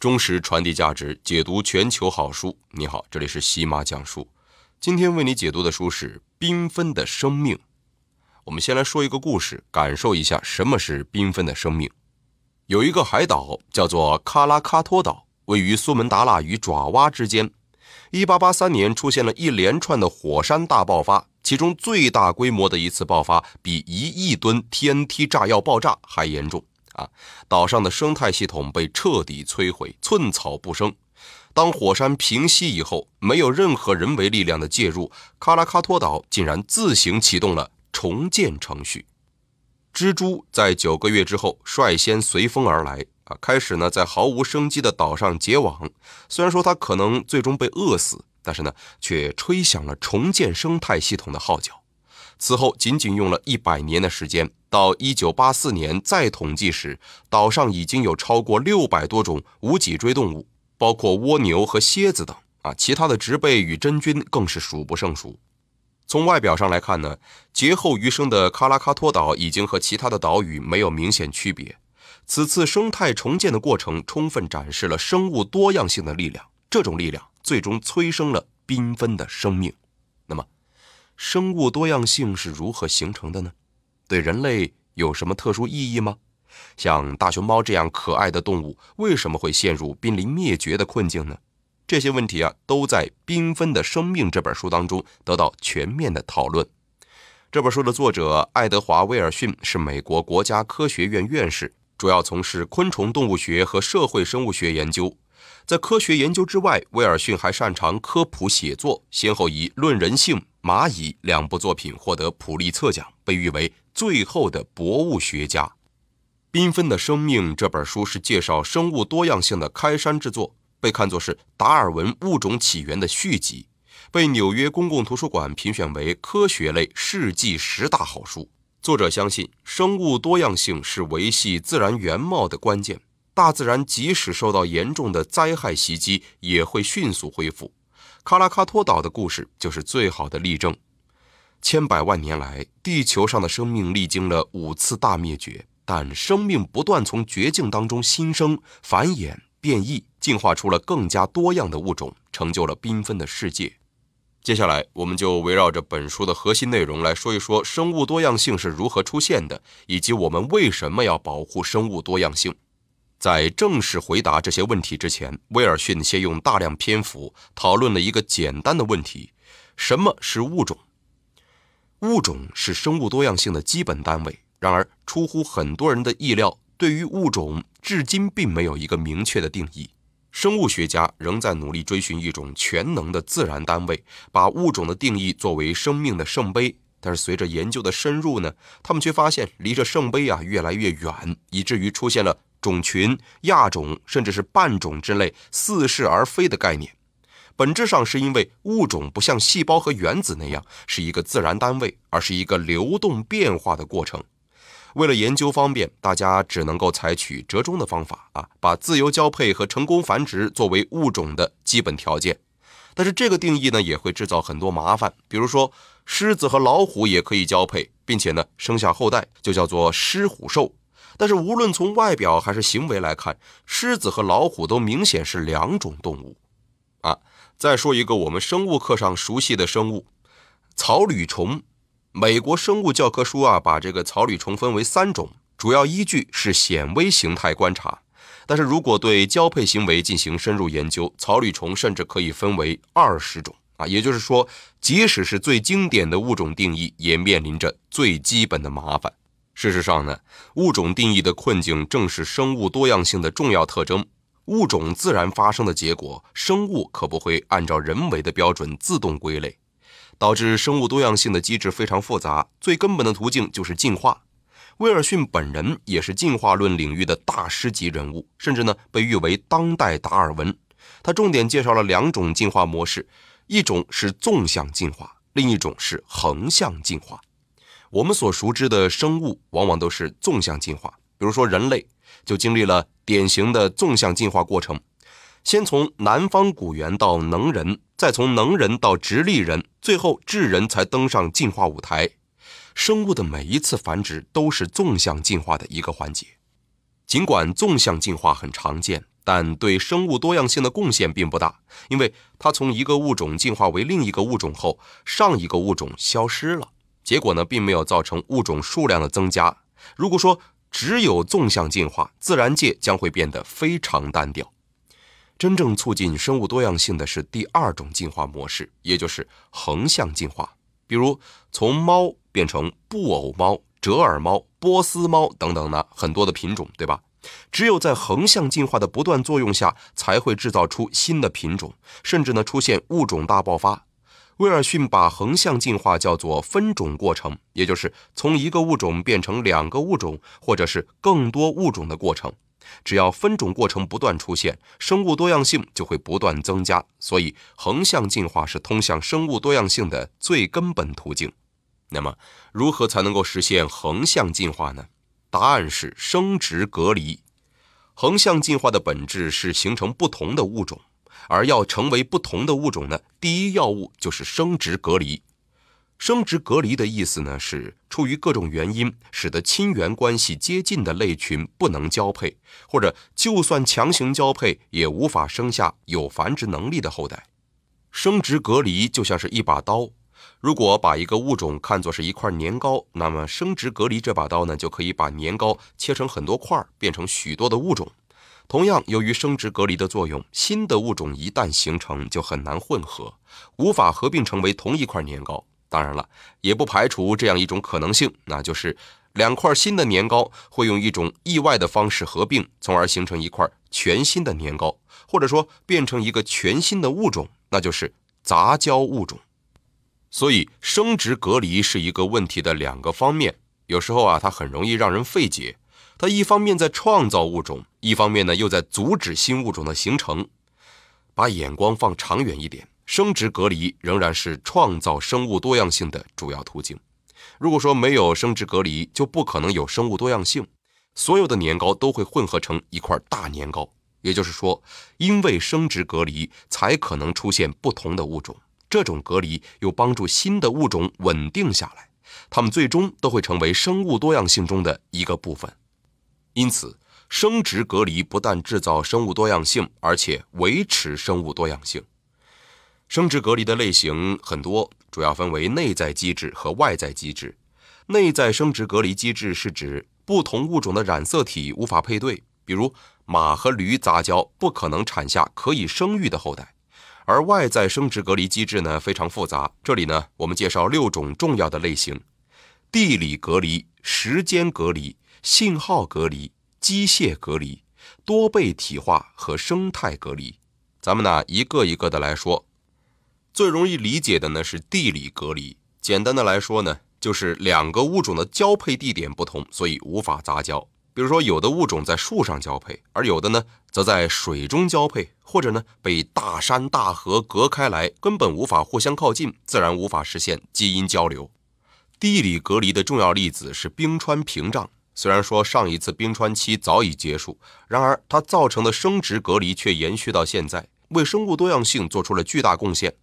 忠实传递价值，解读全球好书。你好，这里是喜马讲书。今天为你解读的书是《缤纷的生命》。我们先来说一个故事，感受一下什么是缤纷的生命。有一个海岛叫做喀拉喀托岛，位于苏门答腊与爪哇之间。一八八三年出现了一连串的火山大爆发，其中最大规模的一次爆发比一亿吨 TNT 炸药爆炸还严重。岛上的生态系统被彻底摧毁，寸草不生。当火山平息以后，没有任何人为力量的介入，喀拉喀托岛竟然自行启动了重建程序。蜘蛛在九个月之后率先随风而来，啊，开始呢在毫无生机的岛上结网。虽然说它可能最终被饿死，但是呢，却吹响了重建生态系统的号角。此后，仅仅用了一百年的时间，到一九八四年再统计时，岛上已经有超过六百多种无脊椎动物，包括蜗牛和蝎子等。啊，其他的植被与真菌更是数不胜数。从外表上来看呢，劫后余生的喀拉喀托岛已经和其他的岛屿没有明显区别。此次生态重建的过程充分展示了生物多样性的力量，这种力量最终催生了缤纷的生命。生物多样性是如何形成的呢？对人类有什么特殊意义吗？像大熊猫这样可爱的动物，为什么会陷入濒临灭绝的困境呢？这些问题啊，都在《缤纷的生命》这本书当中得到全面的讨论。这本书的作者爱德华·威尔逊是美国国家科学院院士，主要从事昆虫动物学和社会生物学研究。在科学研究之外，威尔逊还擅长科普写作，先后以《论人性》。《蚂蚁》两部作品获得普利策奖，被誉为最后的博物学家。《缤纷的生命》这本书是介绍生物多样性的开山之作，被看作是达尔文《物种起源》的续集，被纽约公共图书馆评选为科学类世纪十大好书。作者相信，生物多样性是维系自然原貌的关键。大自然即使受到严重的灾害袭击，也会迅速恢复。喀拉喀托岛的故事就是最好的例证。千百万年来，地球上的生命历经了五次大灭绝，但生命不断从绝境当中新生、繁衍、变异，进化出了更加多样的物种，成就了缤纷的世界。接下来，我们就围绕着本书的核心内容来说一说生物多样性是如何出现的，以及我们为什么要保护生物多样性。在正式回答这些问题之前，威尔逊先用大量篇幅讨论了一个简单的问题：什么是物种？物种是生物多样性的基本单位。然而，出乎很多人的意料，对于物种，至今并没有一个明确的定义。生物学家仍在努力追寻一种全能的自然单位，把物种的定义作为生命的圣杯。但是，随着研究的深入呢，他们却发现离这圣杯啊越来越远，以至于出现了。种群、亚种甚至是半种之类似是而非的概念，本质上是因为物种不像细胞和原子那样是一个自然单位，而是一个流动变化的过程。为了研究方便，大家只能够采取折中的方法啊，把自由交配和成功繁殖作为物种的基本条件。但是这个定义呢，也会制造很多麻烦，比如说狮子和老虎也可以交配，并且呢生下后代，就叫做狮虎兽。但是，无论从外表还是行为来看，狮子和老虎都明显是两种动物，啊。再说一个我们生物课上熟悉的生物——草履虫。美国生物教科书啊，把这个草履虫分为三种，主要依据是显微形态观察。但是如果对交配行为进行深入研究，草履虫甚至可以分为二十种啊。也就是说，即使是最经典的物种定义，也面临着最基本的麻烦。事实上呢，物种定义的困境正是生物多样性的重要特征。物种自然发生的结果，生物可不会按照人为的标准自动归类，导致生物多样性的机制非常复杂。最根本的途径就是进化。威尔逊本人也是进化论领域的大师级人物，甚至呢被誉为当代达尔文。他重点介绍了两种进化模式，一种是纵向进化，另一种是横向进化。我们所熟知的生物，往往都是纵向进化。比如说，人类就经历了典型的纵向进化过程：先从南方古猿到能人，再从能人到直立人，最后智人才登上进化舞台。生物的每一次繁殖都是纵向进化的一个环节。尽管纵向进化很常见，但对生物多样性的贡献并不大，因为它从一个物种进化为另一个物种后，上一个物种消失了。结果呢，并没有造成物种数量的增加。如果说只有纵向进化，自然界将会变得非常单调。真正促进生物多样性的是第二种进化模式，也就是横向进化。比如从猫变成布偶猫、折耳猫、波斯猫等等呢，很多的品种，对吧？只有在横向进化的不断作用下，才会制造出新的品种，甚至呢出现物种大爆发。威尔逊把横向进化叫做分种过程，也就是从一个物种变成两个物种，或者是更多物种的过程。只要分种过程不断出现，生物多样性就会不断增加。所以，横向进化是通向生物多样性的最根本途径。那么，如何才能够实现横向进化呢？答案是生殖隔离。横向进化的本质是形成不同的物种。而要成为不同的物种呢，第一要务就是生殖隔离。生殖隔离的意思呢，是出于各种原因，使得亲缘关系接近的类群不能交配，或者就算强行交配，也无法生下有繁殖能力的后代。生殖隔离就像是一把刀，如果把一个物种看作是一块年糕，那么生殖隔离这把刀呢，就可以把年糕切成很多块，变成许多的物种。同样，由于生殖隔离的作用，新的物种一旦形成就很难混合，无法合并成为同一块年糕。当然了，也不排除这样一种可能性，那就是两块新的年糕会用一种意外的方式合并，从而形成一块全新的年糕，或者说变成一个全新的物种，那就是杂交物种。所以，生殖隔离是一个问题的两个方面，有时候啊，它很容易让人费解。它一方面在创造物种，一方面呢又在阻止新物种的形成。把眼光放长远一点，生殖隔离仍然是创造生物多样性的主要途径。如果说没有生殖隔离，就不可能有生物多样性。所有的年糕都会混合成一块大年糕。也就是说，因为生殖隔离，才可能出现不同的物种。这种隔离又帮助新的物种稳定下来，它们最终都会成为生物多样性中的一个部分。因此，生殖隔离不但制造生物多样性，而且维持生物多样性。生殖隔离的类型很多，主要分为内在机制和外在机制。内在生殖隔离机制是指不同物种的染色体无法配对，比如马和驴杂交不可能产下可以生育的后代。而外在生殖隔离机制呢非常复杂，这里呢我们介绍六种重要的类型：地理隔离、时间隔离。信号隔离、机械隔离、多倍体化和生态隔离，咱们呢一个一个的来说。最容易理解的呢是地理隔离。简单的来说呢，就是两个物种的交配地点不同，所以无法杂交。比如说，有的物种在树上交配，而有的呢则在水中交配，或者呢被大山大河隔开来，根本无法互相靠近，自然无法实现基因交流。地理隔离的重要例子是冰川屏障。虽然说上一次冰川期早已结束，然而它造成的生殖隔离却延续到现在，为生物多样性做出了巨大贡献。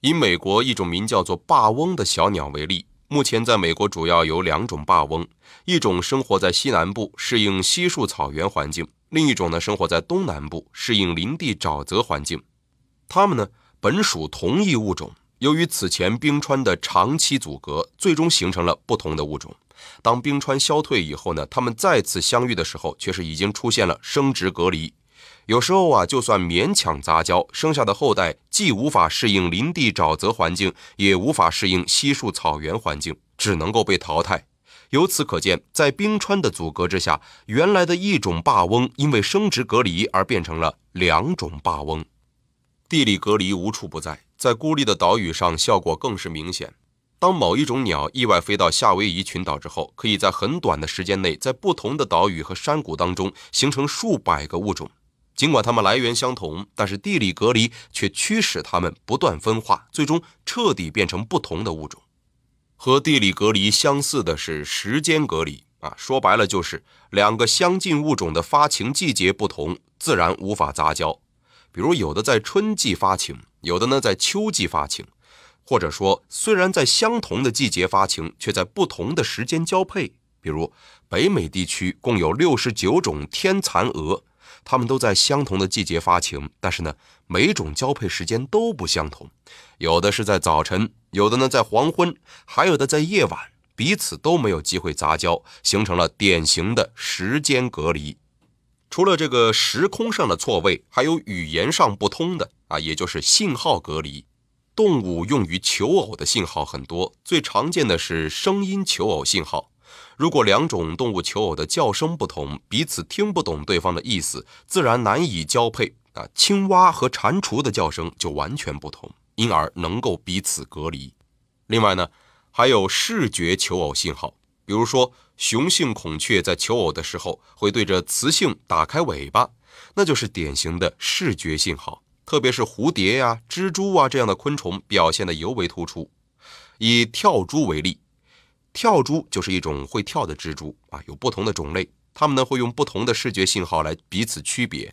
以美国一种名叫做霸翁的小鸟为例，目前在美国主要有两种霸翁，一种生活在西南部，适应稀树草原环境；另一种呢生活在东南部，适应林地沼泽环境。它们呢本属同一物种，由于此前冰川的长期阻隔，最终形成了不同的物种。当冰川消退以后呢，他们再次相遇的时候，却是已经出现了生殖隔离。有时候啊，就算勉强杂交，生下的后代既无法适应林地沼泽环境，也无法适应稀树草原环境，只能够被淘汰。由此可见，在冰川的阻隔之下，原来的一种霸翁因为生殖隔离而变成了两种霸翁。地理隔离无处不在，在孤立的岛屿上效果更是明显。当某一种鸟意外飞到夏威夷群岛之后，可以在很短的时间内，在不同的岛屿和山谷当中形成数百个物种。尽管它们来源相同，但是地理隔离却驱使它们不断分化，最终彻底变成不同的物种。和地理隔离相似的是时间隔离啊，说白了就是两个相近物种的发情季节不同，自然无法杂交。比如有的在春季发情，有的呢在秋季发情。或者说，虽然在相同的季节发情，却在不同的时间交配。比如，北美地区共有六十九种天蚕蛾，它们都在相同的季节发情，但是呢，每种交配时间都不相同，有的是在早晨，有的呢在黄昏，还有的在夜晚，彼此都没有机会杂交，形成了典型的时间隔离。除了这个时空上的错位，还有语言上不通的啊，也就是信号隔离。动物用于求偶的信号很多，最常见的是声音求偶信号。如果两种动物求偶的叫声不同，彼此听不懂对方的意思，自然难以交配啊。青蛙和蟾蜍的叫声就完全不同，因而能够彼此隔离。另外呢，还有视觉求偶信号，比如说雄性孔雀在求偶的时候会对着雌性打开尾巴，那就是典型的视觉信号。特别是蝴蝶呀、蜘蛛啊这样的昆虫表现得尤为突出。以跳蛛为例，跳蛛就是一种会跳的蜘蛛啊，有不同的种类，它们呢会用不同的视觉信号来彼此区别。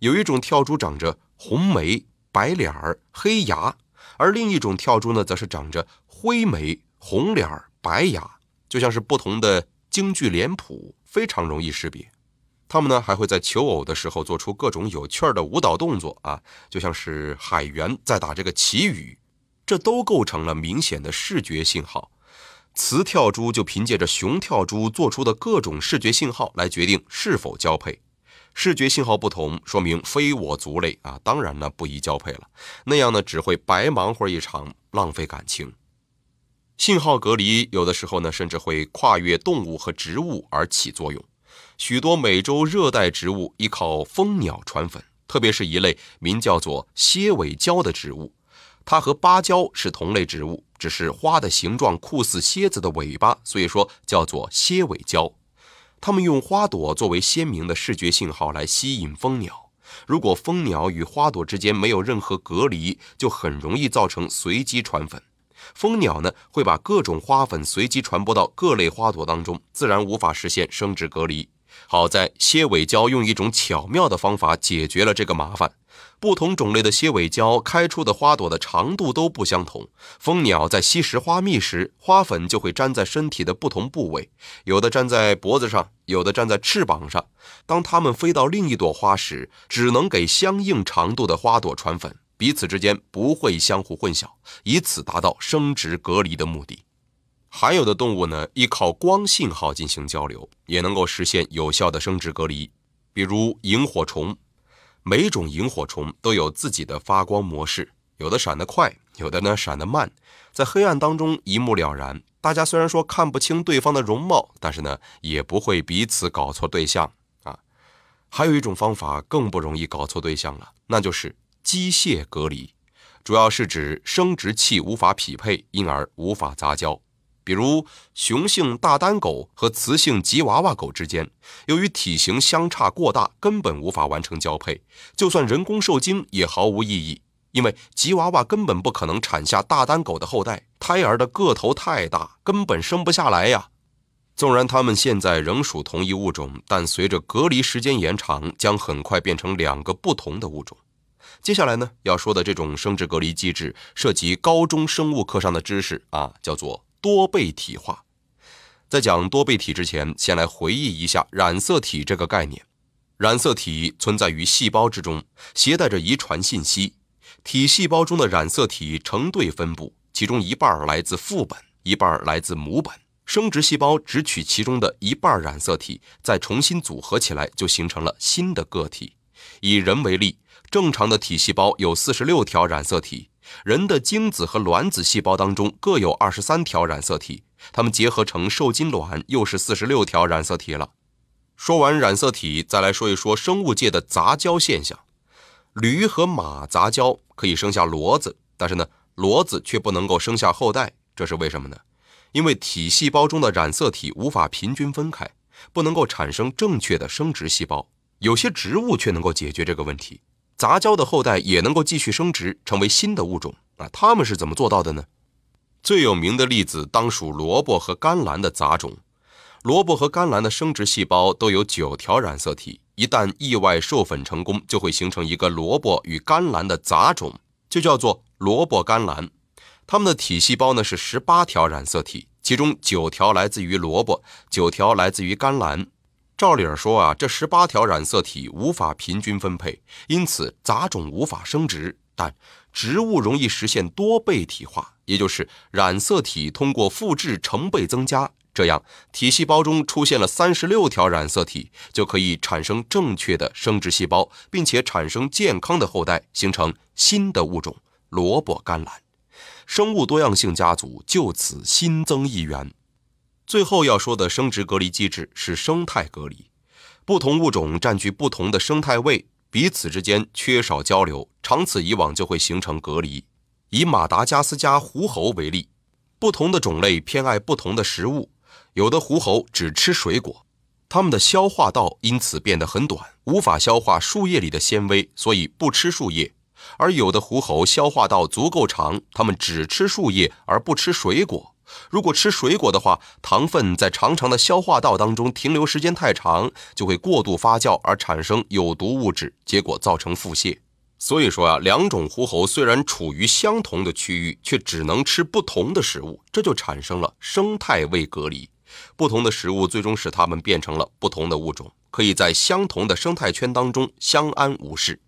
有一种跳蛛长着红眉、白脸儿、黑牙，而另一种跳蛛呢则是长着灰眉、红脸儿、白牙，就像是不同的京剧脸谱，非常容易识别。他们呢还会在求偶的时候做出各种有趣儿的舞蹈动作啊，就像是海猿在打这个旗语，这都构成了明显的视觉信号。雌跳蛛就凭借着雄跳蛛做出的各种视觉信号来决定是否交配。视觉信号不同，说明非我族类啊，当然呢不宜交配了，那样呢只会白忙活一场，浪费感情。信号隔离有的时候呢甚至会跨越动物和植物而起作用。许多美洲热带植物依靠蜂鸟传粉，特别是一类名叫做蝎尾蕉的植物，它和芭蕉是同类植物，只是花的形状酷似蝎子的尾巴，所以说叫做蝎尾蕉。它们用花朵作为鲜明的视觉信号来吸引蜂鸟，如果蜂鸟与花朵之间没有任何隔离，就很容易造成随机传粉。蜂鸟呢会把各种花粉随机传播到各类花朵当中，自然无法实现生殖隔离。好在蝎尾蕉用一种巧妙的方法解决了这个麻烦。不同种类的蝎尾蕉开出的花朵的长度都不相同。蜂鸟在吸食花蜜时，花粉就会粘在身体的不同部位，有的粘在脖子上，有的粘在翅膀上。当它们飞到另一朵花时，只能给相应长度的花朵传粉，彼此之间不会相互混淆，以此达到生殖隔离的目的。还有的动物呢，依靠光信号进行交流，也能够实现有效的生殖隔离。比如萤火虫，每种萤火虫都有自己的发光模式，有的闪得快，有的呢闪得慢，在黑暗当中一目了然。大家虽然说看不清对方的容貌，但是呢也不会彼此搞错对象啊。还有一种方法更不容易搞错对象了，那就是机械隔离，主要是指生殖器无法匹配，因而无法杂交。比如雄性大丹狗和雌性吉娃娃狗之间，由于体型相差过大，根本无法完成交配。就算人工受精也毫无意义，因为吉娃娃根本不可能产下大丹狗的后代，胎儿的个头太大，根本生不下来呀。纵然它们现在仍属同一物种，但随着隔离时间延长，将很快变成两个不同的物种。接下来呢，要说的这种生殖隔离机制，涉及高中生物课上的知识啊，叫做。多倍体化。在讲多倍体之前，先来回忆一下染色体这个概念。染色体存在于细胞之中，携带着遗传信息。体细胞中的染色体成对分布，其中一半来自父本，一半来自母本。生殖细胞只取其中的一半染色体，再重新组合起来，就形成了新的个体。以人为例，正常的体细胞有四十六条染色体。人的精子和卵子细胞当中各有二十三条染色体，它们结合成受精卵，又是四十六条染色体了。说完染色体，再来说一说生物界的杂交现象。驴和马杂交可以生下骡子，但是呢，骡子却不能够生下后代，这是为什么呢？因为体细胞中的染色体无法平均分开，不能够产生正确的生殖细胞。有些植物却能够解决这个问题。杂交的后代也能够继续生殖，成为新的物种啊！他们是怎么做到的呢？最有名的例子当属萝卜和甘蓝的杂种。萝卜和甘蓝的生殖细胞都有九条染色体，一旦意外授粉成功，就会形成一个萝卜与甘蓝的杂种，就叫做萝卜甘蓝。它们的体细胞呢是十八条染色体，其中九条来自于萝卜，九条来自于甘蓝。照理儿说啊，这十八条染色体无法平均分配，因此杂种无法生殖。但植物容易实现多倍体化，也就是染色体通过复制成倍增加，这样体细胞中出现了三十六条染色体，就可以产生正确的生殖细胞，并且产生健康的后代，形成新的物种——萝卜甘蓝。生物多样性家族就此新增一员。最后要说的生殖隔离机制是生态隔离，不同物种占据不同的生态位，彼此之间缺少交流，长此以往就会形成隔离。以马达加斯加狐猴为例，不同的种类偏爱不同的食物，有的狐猴只吃水果，它们的消化道因此变得很短，无法消化树叶里的纤维，所以不吃树叶；而有的狐猴消化道足够长，它们只吃树叶而不吃水果。如果吃水果的话，糖分在长长的消化道当中停留时间太长，就会过度发酵而产生有毒物质，结果造成腹泻。所以说啊，两种狐猴虽然处于相同的区域，却只能吃不同的食物，这就产生了生态位隔离。不同的食物最终使它们变成了不同的物种，可以在相同的生态圈当中相安无事。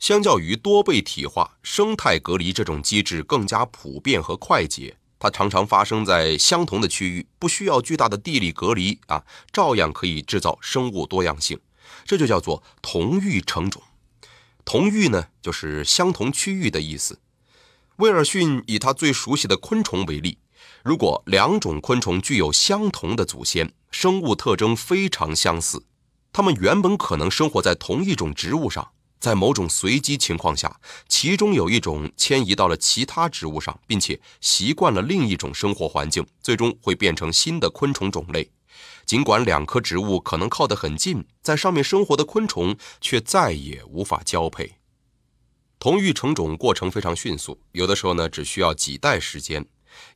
相较于多倍体化，生态隔离这种机制更加普遍和快捷。它常常发生在相同的区域，不需要巨大的地理隔离啊，照样可以制造生物多样性。这就叫做同域成种。同域呢，就是相同区域的意思。威尔逊以他最熟悉的昆虫为例，如果两种昆虫具有相同的祖先，生物特征非常相似，它们原本可能生活在同一种植物上。在某种随机情况下，其中有一种迁移到了其他植物上，并且习惯了另一种生活环境，最终会变成新的昆虫种类。尽管两棵植物可能靠得很近，在上面生活的昆虫却再也无法交配。同育成种过程非常迅速，有的时候呢只需要几代时间。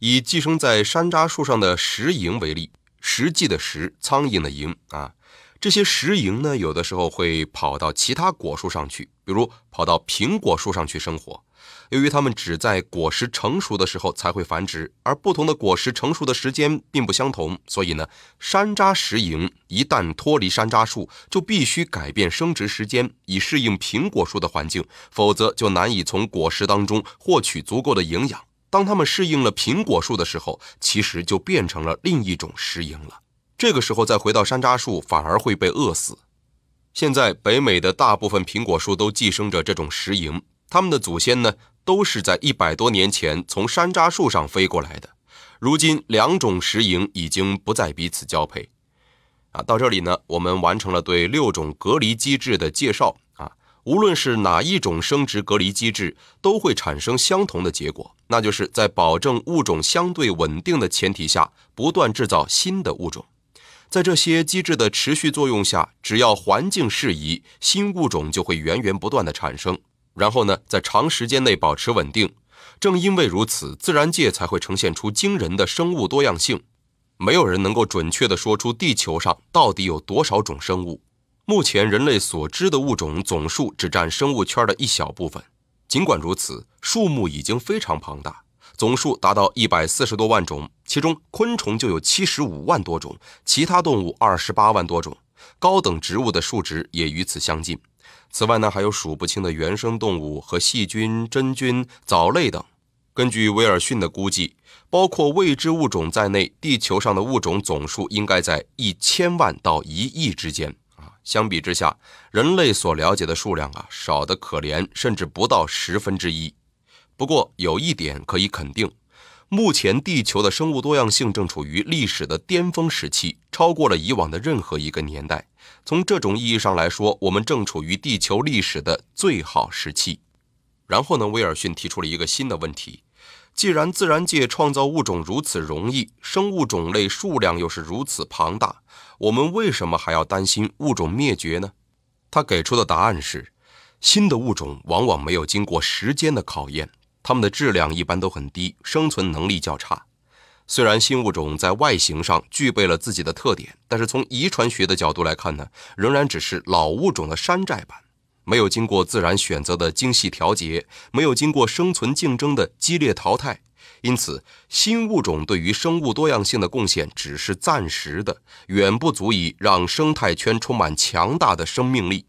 以寄生在山楂树上的石蝇为例，实际的石，苍蝇的蝇啊。这些食蝇呢，有的时候会跑到其他果树上去，比如跑到苹果树上去生活。由于它们只在果实成熟的时候才会繁殖，而不同的果实成熟的时间并不相同，所以呢，山楂食蝇一旦脱离山楂树，就必须改变生殖时间，以适应苹果树的环境，否则就难以从果实当中获取足够的营养。当它们适应了苹果树的时候，其实就变成了另一种食蝇了。这个时候再回到山楂树，反而会被饿死。现在北美的大部分苹果树都寄生着这种石蝇，它们的祖先呢都是在一百多年前从山楂树上飞过来的。如今两种石蝇已经不再彼此交配。啊，到这里呢，我们完成了对六种隔离机制的介绍。啊，无论是哪一种生殖隔离机制，都会产生相同的结果，那就是在保证物种相对稳定的前提下，不断制造新的物种。在这些机制的持续作用下，只要环境适宜，新物种就会源源不断的产生，然后呢，在长时间内保持稳定。正因为如此，自然界才会呈现出惊人的生物多样性。没有人能够准确地说出地球上到底有多少种生物。目前，人类所知的物种总数只占生物圈的一小部分。尽管如此，数目已经非常庞大。总数达到一百四十多万种，其中昆虫就有七十五万多种，其他动物二十八万多种，高等植物的数值也与此相近。此外呢，还有数不清的原生动物和细菌、真菌、藻类等。根据威尔逊的估计，包括未知物种在内，地球上的物种总数应该在一千万到一亿之间啊。相比之下，人类所了解的数量啊，少得可怜，甚至不到十分之一。不过有一点可以肯定，目前地球的生物多样性正处于历史的巅峰时期，超过了以往的任何一个年代。从这种意义上来说，我们正处于地球历史的最好时期。然后呢，威尔逊提出了一个新的问题：既然自然界创造物种如此容易，生物种类数量又是如此庞大，我们为什么还要担心物种灭绝呢？他给出的答案是：新的物种往往没有经过时间的考验。它们的质量一般都很低，生存能力较差。虽然新物种在外形上具备了自己的特点，但是从遗传学的角度来看呢，仍然只是老物种的山寨版，没有经过自然选择的精细调节，没有经过生存竞争的激烈淘汰。因此，新物种对于生物多样性的贡献只是暂时的，远不足以让生态圈充满强大的生命力。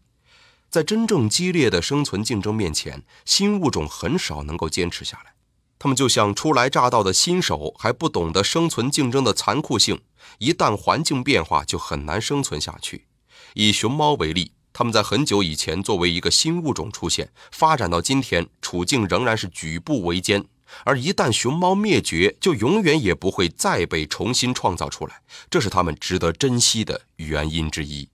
在真正激烈的生存竞争面前，新物种很少能够坚持下来。它们就像初来乍到的新手，还不懂得生存竞争的残酷性。一旦环境变化，就很难生存下去。以熊猫为例，它们在很久以前作为一个新物种出现，发展到今天，处境仍然是举步维艰。而一旦熊猫灭绝，就永远也不会再被重新创造出来。这是它们值得珍惜的原因之一。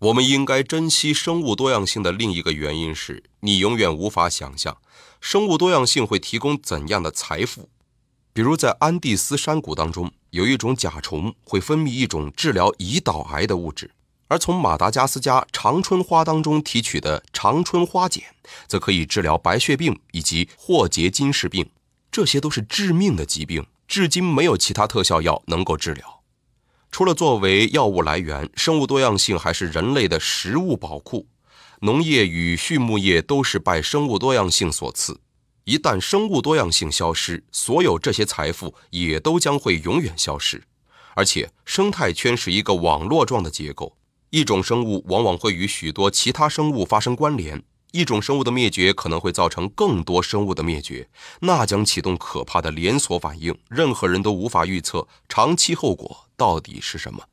我们应该珍惜生物多样性的另一个原因是你永远无法想象，生物多样性会提供怎样的财富。比如，在安第斯山谷当中，有一种甲虫会分泌一种治疗胰岛癌的物质；而从马达加斯加长春花当中提取的长春花碱，则可以治疗白血病以及霍杰金氏病，这些都是致命的疾病，至今没有其他特效药能够治疗。除了作为药物来源，生物多样性还是人类的食物宝库，农业与畜牧业都是拜生物多样性所赐。一旦生物多样性消失，所有这些财富也都将会永远消失。而且，生态圈是一个网络状的结构，一种生物往往会与许多其他生物发生关联，一种生物的灭绝可能会造成更多生物的灭绝，那将启动可怕的连锁反应，任何人都无法预测长期后果。到底是什么？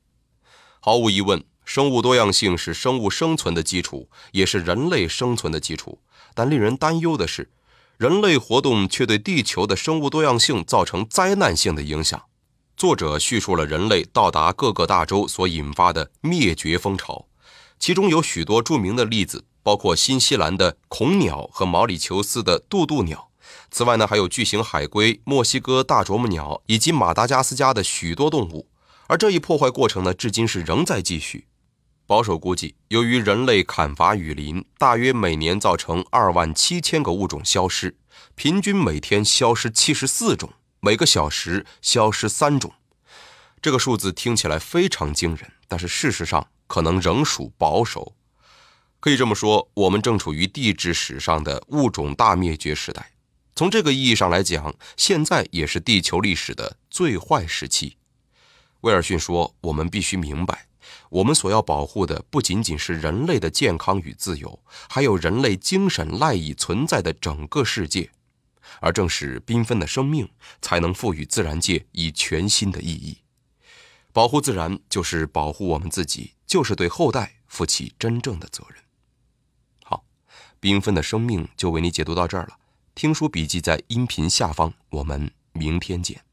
毫无疑问，生物多样性是生物生存的基础，也是人类生存的基础。但令人担忧的是，人类活动却对地球的生物多样性造成灾难性的影响。作者叙述了人类到达各个大洲所引发的灭绝风潮，其中有许多著名的例子，包括新西兰的恐鸟和毛里求斯的渡渡鸟。此外呢，还有巨型海龟、墨西哥大啄木鸟以及马达加斯加的许多动物。而这一破坏过程呢，至今是仍在继续。保守估计，由于人类砍伐雨林，大约每年造成二万七千个物种消失，平均每天消失七十四种，每个小时消失三种。这个数字听起来非常惊人，但是事实上可能仍属保守。可以这么说，我们正处于地质史上的物种大灭绝时代。从这个意义上来讲，现在也是地球历史的最坏时期。威尔逊说：“我们必须明白，我们所要保护的不仅仅是人类的健康与自由，还有人类精神赖以存在的整个世界。而正是缤纷的生命，才能赋予自然界以全新的意义。保护自然，就是保护我们自己，就是对后代负起真正的责任。”好，缤纷的生命就为你解读到这儿了。听书笔记在音频下方，我们明天见。